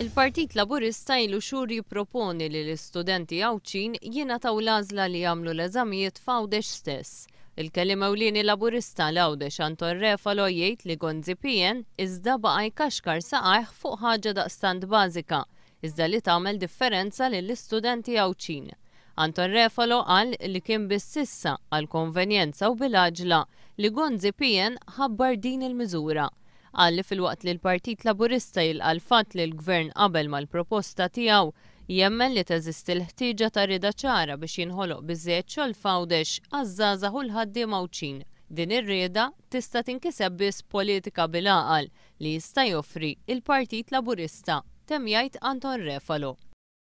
Il-Partit Laburista ilu xur jipproponi li l-istudenti għawċin jiena taw lażla li jagħmlu l-eżamijiet f'għawdex stess. Il-kelima lini laburista l-għawdex Anton Refalo jgħid li Gonzi Pien iżda baqaj kaxkar saqajħ fuq ħaġa stand bażika, iżda li tagħmel differenza lill-istudenti għawċin. Anton Refalo għal li kien bississa għal konvenjenza u bil-ħagġla li Gonzi Pien ħabbar din il-miżura għalli fil-waqt li l-Partit Laburista jilqal fatt li l-Gvern qabel mal-proposta tiegħu jemmen li teżisti l-ħtieġa ta' rida ċara biex jinħoloq biżejjed xogħol fawdex għażażaħ u l ħaddi mawċin. Din ir-rieda tista' tinkiseb biss politika bil-aqal li jista' joffri il-Partit Laburista temjajt Anton Refalo.